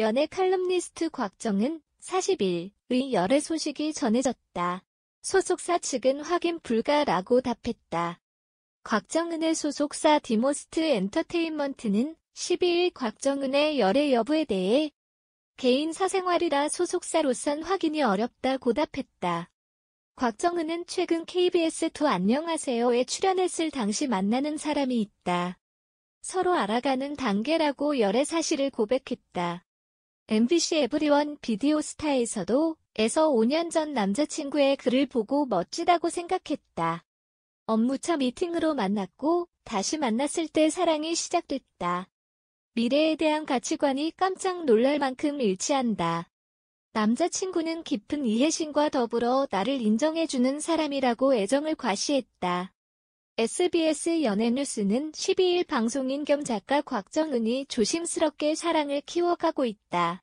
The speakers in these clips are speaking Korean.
연애 칼럼니스트 곽정은 40일의 열애 소식이 전해졌다. 소속사 측은 확인 불가라고 답했다. 곽정은의 소속사 디모스트 엔터테인먼트는 12일 곽정은의 열애 여부에 대해 개인 사생활이라 소속사로선 확인이 어렵다고 답했다. 곽정은은 최근 KBS2 안녕하세요에 출연했을 당시 만나는 사람이 있다. 서로 알아가는 단계라고 열애 사실을 고백했다. MBC 에브리원 비디오 스타에서도 에서 5년 전 남자친구의 글을 보고 멋지다고 생각했다. 업무차 미팅으로 만났고 다시 만났을 때 사랑이 시작됐다. 미래에 대한 가치관이 깜짝 놀랄 만큼 일치한다. 남자친구는 깊은 이해심과 더불어 나를 인정해주는 사람이라고 애정을 과시했다. SBS 연예뉴스는 12일 방송인 겸 작가 곽정은이 조심스럽게 사랑을 키워가고 있다.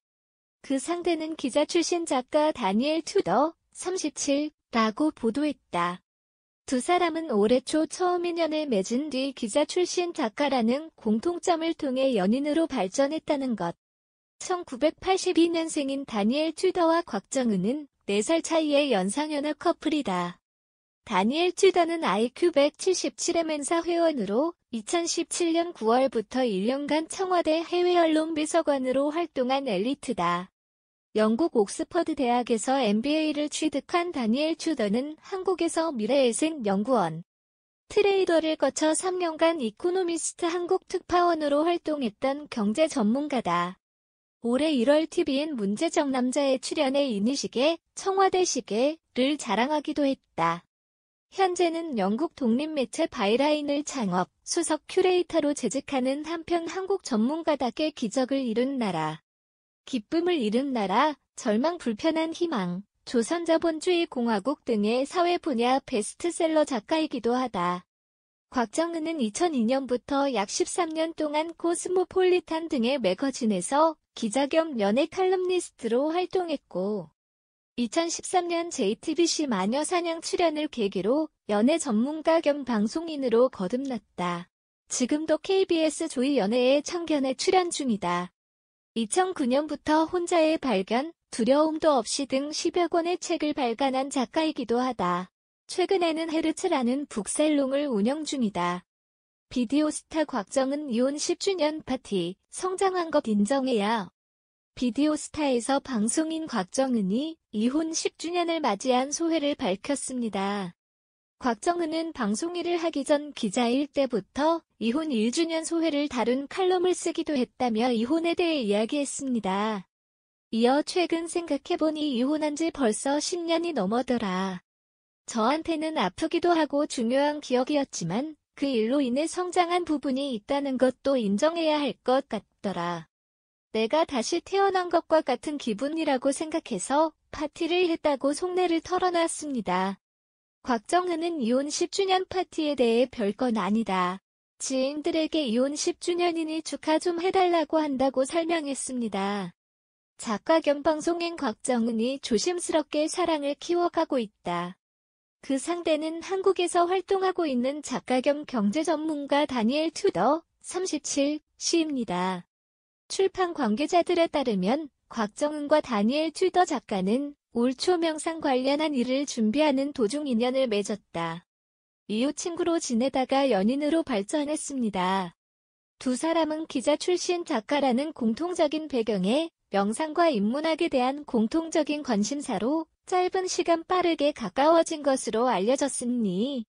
그 상대는 기자 출신 작가 다니엘 투더, 37라고 보도했다. 두 사람은 올해 초 처음 인연을 맺은 뒤 기자 출신 작가라는 공통점을 통해 연인으로 발전했다는 것. 1982년생인 다니엘 튜더와 곽정은은 4살 차이의 연상연하 커플이다. 다니엘 튜더는 IQ 177의 멘사 회원으로 2017년 9월부터 1년간 청와대 해외 언론 비서관으로 활동한 엘리트다. 영국 옥스퍼드 대학에서 MBA를 취득한 다니엘 튜더는 한국에서 미래에생 연구원, 트레이더를 거쳐 3년간 이코노미스트 한국 특파원으로 활동했던 경제 전문가다. 올해 1월 TVN 문제적 남자에 출연해 이니식계청와대식계를 자랑하기도 했다. 현재는 영국 독립매체 바이라인을 창업, 수석 큐레이터로 재직하는 한편 한국 전문가답게 기적을 이룬 나라, 기쁨을 잃은 나라, 절망 불편한 희망, 조선자본주의 공화국 등의 사회 분야 베스트셀러 작가이기도 하다. 곽정은은 2002년부터 약 13년 동안 코스모폴리탄 등의 매거진에서 기자 겸 연예 칼럼니스트로 활동했고 2013년 JTBC 마녀사냥 출연을 계기로 연애 전문가 겸 방송인으로 거듭났다. 지금도 KBS 조이 연애의 청견에 출연 중이다. 2009년부터 혼자의 발견, 두려움도 없이 등 10여 권의 책을 발간한 작가이기도 하다. 최근에는 헤르츠라는 북셀롱을 운영 중이다. 비디오 스타 곽정은 이혼 10주년 파티, 성장한 것 인정해야 비디오스타에서 방송인 곽정은이 이혼 10주년을 맞이한 소회를 밝혔습니다. 곽정은은 방송 일을 하기 전 기자일 때부터 이혼 1주년 소회를 다룬 칼럼을 쓰기도 했다며 이혼에 대해 이야기했습니다. 이어 최근 생각해보니 이혼한 지 벌써 10년이 넘어더라. 저한테는 아프기도 하고 중요한 기억이었지만 그 일로 인해 성장한 부분이 있다는 것도 인정해야 할 것 같더라. 내가 다시 태어난 것과 같은 기분이라고 생각해서 파티를 했다고 속내를 털어놨습니다. 곽정은은 이혼 10주년 파티에 대해 별건 아니다. 지인들에게 이혼 10주년이니 축하 좀 해달라고 한다고 설명했습니다. 작가 겸 방송인 곽정은이 조심스럽게 사랑을 키워가고 있다. 그 상대는 한국에서 활동하고 있는 작가 겸 경제 전문가 다니엘 투더37 씨입니다. 출판 관계자들에 따르면 곽정은과 다니엘 튜더 작가는 올 초 명상 관련한 일을 준비하는 도중 인연을 맺었다. 이웃 친구로 지내다가 연인으로 발전했습니다. 두 사람은 기자 출신 작가라는 공통적인 배경에 명상과 인문학에 대한 공통적인 관심사로 짧은 시간 빠르게 가까워진 것으로 알려졌으니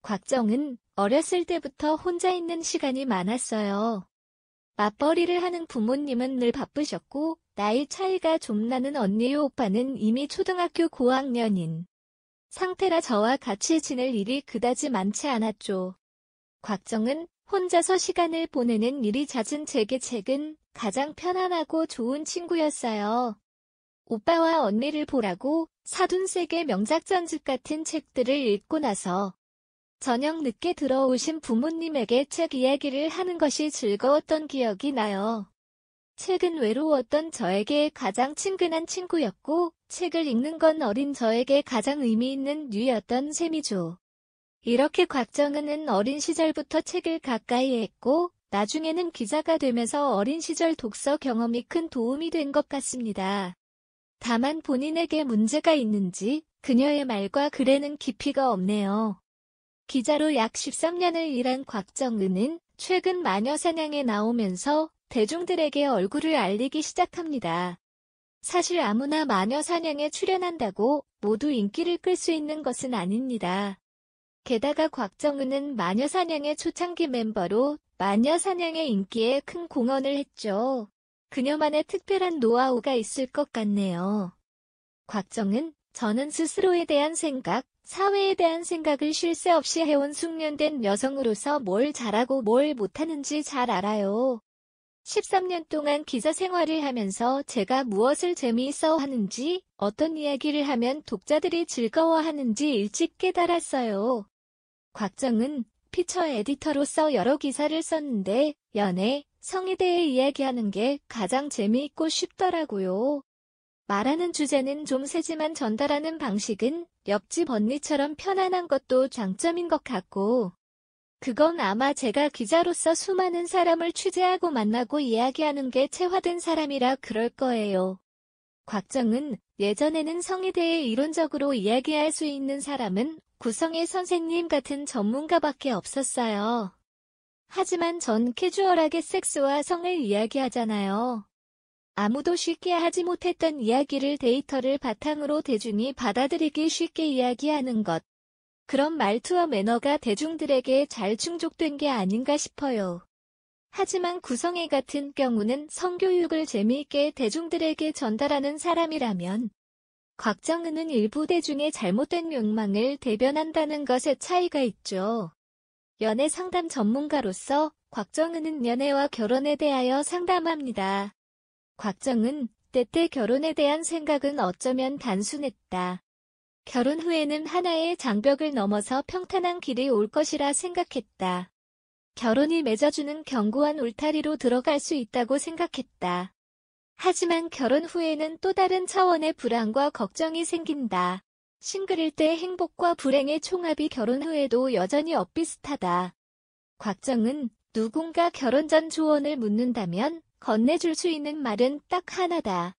곽정은 어렸을 때부터 혼자 있는 시간이 많았어요. 맞벌이를 하는 부모님은 늘 바쁘셨고 나이 차이가 좀 나는 언니의 오빠는 이미 초등학교 고학년인 상태라 저와 같이 지낼 일이 그다지 많지 않았죠. 곽정은 혼자서 시간을 보내는 일이 잦은 제게 책은 가장 편안하고 좋은 친구였어요. 오빠와 언니를 보라고 사둔 세계 명작 전집 같은 책들을 읽고 나서 저녁 늦게 들어오신 부모님에게 책 이야기를 하는 것이 즐거웠던 기억이 나요. 책은 외로웠던 저에게 가장 친근한 친구였고, 책을 읽는 건 어린 저에게 가장 의미 있는 뉴였던 셈이죠. 이렇게 곽정은은 어린 시절부터 책을 가까이 했고, 나중에는 기자가 되면서 어린 시절 독서 경험이 큰 도움이 된 것 같습니다. 다만 본인에게 문제가 있는지 그녀의 말과 글에는 깊이가 없네요. 기자로 약 13년을 일한 곽정은은 최근 마녀사냥에 나오면서 대중들에게 얼굴을 알리기 시작합니다. 사실 아무나 마녀사냥에 출연한다고 모두 인기를 끌 수 있는 것은 아닙니다. 게다가 곽정은은 마녀사냥의 초창기 멤버로 마녀사냥의 인기에 큰 공헌을 했죠. 그녀만의 특별한 노하우가 있을 것 같네요. 곽정은, 저는 스스로에 대한 생각, 사회에 대한 생각을 쉴 새 없이 해온 숙련된 여성으로서 뭘 잘하고 뭘 못하는지 잘 알아요. 13년 동안 기자 생활을 하면서 제가 무엇을 재미있어 하는지, 어떤 이야기를 하면 독자들이 즐거워하는지 일찍 깨달았어요. 곽정은 피처 에디터로서 여러 기사를 썼는데 연애, 성에 대해 이야기하는 게 가장 재미있고 쉽더라고요. 말하는 주제는 좀 세지만 전달하는 방식은 옆집 언니처럼 편안한 것도 장점인 것 같고, 그건 아마 제가 기자로서 수많은 사람을 취재하고 만나고 이야기하는 게 체화된 사람이라 그럴 거예요. 곽정은 예전에는 성에 대해 이론적으로 이야기할 수 있는 사람은 구성의 선생님 같은 전문가밖에 없었어요. 하지만 전 캐주얼하게 섹스와 성을 이야기하잖아요. 아무도 쉽게 하지 못했던 이야기를 데이터를 바탕으로 대중이 받아들이기 쉽게 이야기하는 것. 그런 말투와 매너가 대중들에게 잘 충족된 게 아닌가 싶어요. 하지만 구성애 같은 경우는 성교육을 재미있게 대중들에게 전달하는 사람이라면 곽정은은 일부 대중의 잘못된 욕망을 대변한다는 것에 차이가 있죠. 연애 상담 전문가로서 곽정은은 연애와 결혼에 대하여 상담합니다. 곽정은 때때 결혼에 대한 생각은 어쩌면 단순했다. 결혼 후에는 하나의 장벽을 넘어서 평탄한 길이 올 것이라 생각했다. 결혼이 맺어주는 견고한 울타리로 들어갈 수 있다고 생각했다. 하지만 결혼 후에는 또 다른 차원의 불안과 걱정이 생긴다. 싱글일 때 행복과 불행의 총합이 결혼 후에도 여전히 엇비슷하다. 곽정은 누군가 결혼 전 조언을 묻는다면 건네줄 수 있는 말은 딱 하나다.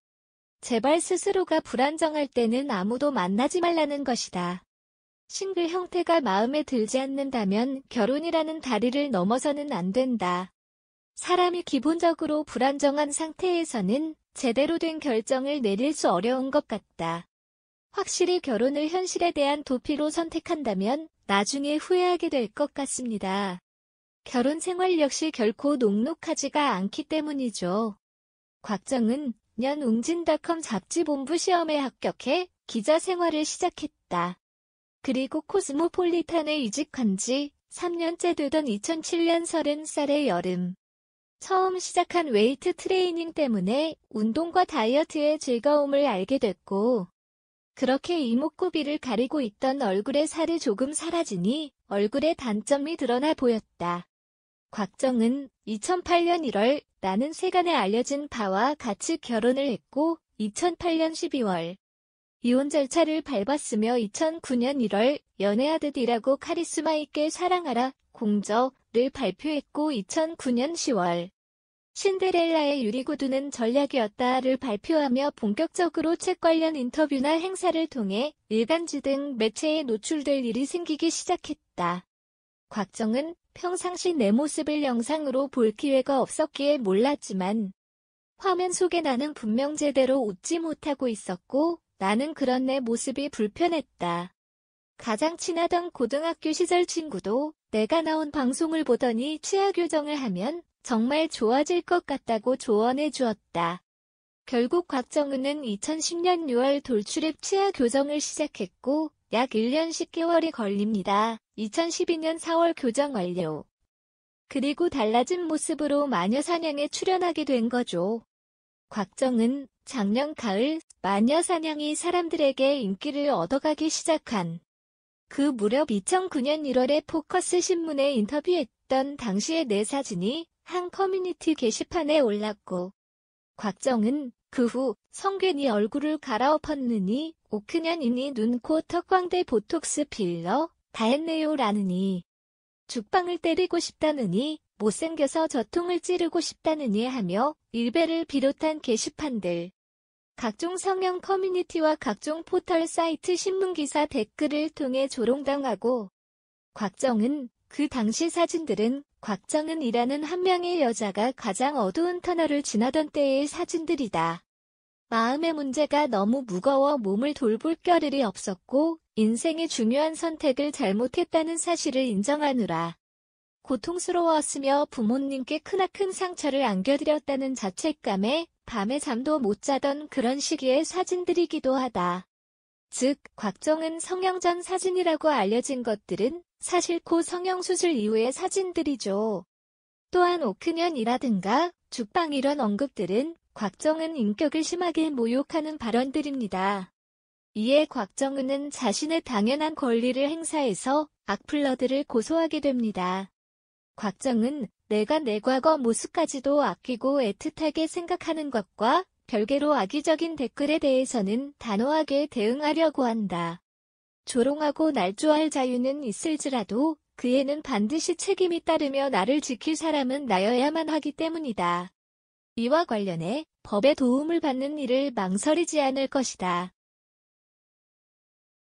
제발 스스로가 불안정할 때는 아무도 만나지 말라는 것이다. 싱글 형태가 마음에 들지 않는다면 결혼이라는 다리를 넘어서는 안 된다. 사람이 기본적으로 불안정한 상태에서는 제대로 된 결정을 내릴 수 어려운 것 같다. 확실히 결혼을 현실에 대한 도피로 선택한다면 나중에 후회하게 될 것 같습니다. 결혼 생활 역시 결코 녹록하지가 않기 때문이죠. 곽정은 년 웅진닷컴 잡지 본부 시험에 합격해 기자 생활을 시작했다. 그리고 코스모폴리탄에 이직한 지 3년째 되던 2007년 30살의 여름. 처음 시작한 웨이트 트레이닝 때문에 운동과 다이어트의 즐거움을 알게 됐고, 그렇게 이목구비를 가리고 있던 얼굴의 살이 조금 사라지니 얼굴에 단점이 드러나 보였다. 곽정은 2008년 1월 나는 세간에 알려진 바와 같이 결혼을 했고 2008년 12월 이혼 절차를 밟았으며 2009년 1월 연애하듯이라고 카리스마 있게 사랑하라 공저를 발표했고 2009년 10월 신데렐라의 유리구두는 전략이었다를 발표하며 본격적으로 책 관련 인터뷰나 행사를 통해 일간지 등 매체에 노출될 일이 생기기 시작했다. 곽정은 평상시 내 모습을 영상으로 볼 기회가 없었기에 몰랐지만 화면 속에 나는 분명 제대로 웃지 못하고 있었고 나는 그런 내 모습이 불편했다. 가장 친하던 고등학교 시절 친구도 내가 나온 방송을 보더니 취하 교정을 하면 정말 좋아질 것 같다고 조언해 주었다. 결국 곽정은은 2010년 6월 돌출입 취하 교정을 시작했고 약 1년 10개월이 걸립니다. 2012년 4월 교정 완료. 그리고 달라진 모습으로 마녀사냥에 출연하게 된 거죠. 곽정은 작년 가을 마녀사냥이 사람들에게 인기를 얻어가기 시작한 그 무렵 2009년 1월에 포커스 신문에 인터뷰했던 당시의 내 사진이 한 커뮤니티 게시판에 올랐고 곽정은 그 후 성균이 얼굴을 갈아엎었느니 오크년이니 눈, 코, 턱광대 보톡스 필러, 다했네요 라느니 죽빵을 때리고 싶다느니 못생겨서 저통을 찌르고 싶다느니 하며 일베를 비롯한 게시판들 각종 성형 커뮤니티와 각종 포털 사이트 신문기사 댓글을 통해 조롱당하고 곽정은 그 당시 사진들은 곽정은이라는 한 명의 여자가 가장 어두운 터널을 지나던 때의 사진들이다. 마음의 문제가 너무 무거워 몸을 돌볼 겨를이 없었고 인생의 중요한 선택을 잘못했다는 사실을 인정하느라 고통스러웠으며 부모님께 크나큰 상처를 안겨드렸다는 자책감에 밤에 잠도 못 자던 그런 시기의 사진들이기도 하다. 즉, 곽정은 성형 전 사진이라고 알려진 것들은 사실 코 성형수술 이후의 사진들이죠. 또한 오크년이라든가 죽방 이런 언급들은 곽정은 인격을 심하게 모욕하는 발언들입니다. 이에 곽정은은 자신의 당연한 권리를 행사해서 악플러들을 고소하게 됩니다. 곽정은 내가 내 과거 모습까지도 아끼고 애틋하게 생각하는 것과 별개로 악의적인 댓글에 대해서는 단호하게 대응하려고 한다. 조롱하고 날조할 자유는 있을지라도 그에는 반드시 책임이 따르며 나를 지킬 사람은 나여야만 하기 때문이다. 이와 관련해 법의 도움을 받는 일을 망설이지 않을 것이다.